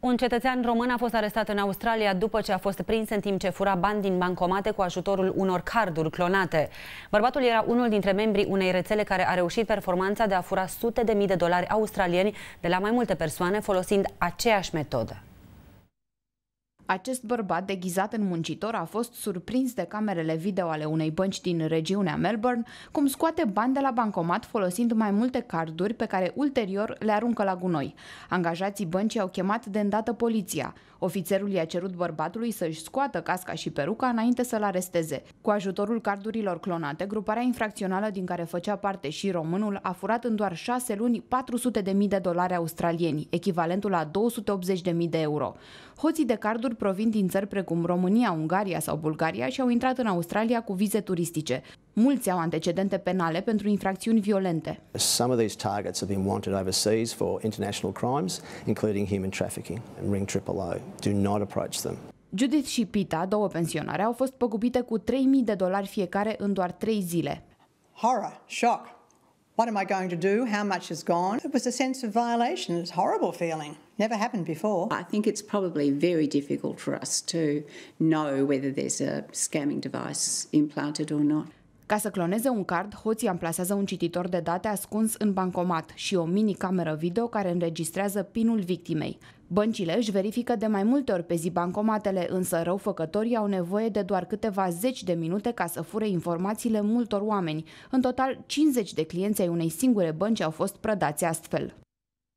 Un cetățean român a fost arestat în Australia după ce a fost prins în timp ce fura bani din bancomate cu ajutorul unor carduri clonate. Bărbatul era unul dintre membrii unei rețele care a reușit performanța de a fura sute de mii de dolari australieni de la mai multe persoane folosind aceeași metodă. Acest bărbat deghizat în muncitor a fost surprins de camerele video ale unei bănci din regiunea Melbourne, cum scoate bani de la bancomat folosind mai multe carduri pe care ulterior le aruncă la gunoi. Angajații băncii au chemat de îndată poliția. Ofițerul i-a cerut bărbatului să-și scoată casca și peruca înainte să-l aresteze. Cu ajutorul cardurilor clonate, gruparea infracțională din care făcea parte și românul a furat în doar șase luni 400.000 de dolari australieni, echivalentul la 280.000 de euro. Hoții de carduri provin din țări precum România, Ungaria sau Bulgaria și au intrat în Australia cu vize turistice. Mulți au antecedente penale pentru infracțiuni violente. Some of these targets have been wanted overseas for international crimes, including human trafficking and Ring O. Do not approach them. Judith și Pita, două pensionare, au fost păgubite cu 3.000 de dolari fiecare în doar 3 zile. Horror, shock, What am I going to do? How much is gone? It was a sense of violation. It's a horrible feeling. Never happened before. I think it's probably very difficult for us to know whether there's a scamming device implanted or not. Ca să cloneze un card, hoții amplasează un cititor de date ascuns în bancomat și o mini-cameră video care înregistrează pinul victimei. Băncile își verifică de mai multe ori pe zi bancomatele, însă răufăcătorii au nevoie de doar câteva zeci de minute ca să fure informațiile multor oameni. În total, 50 de clienți ai unei singure bănci au fost prădați astfel.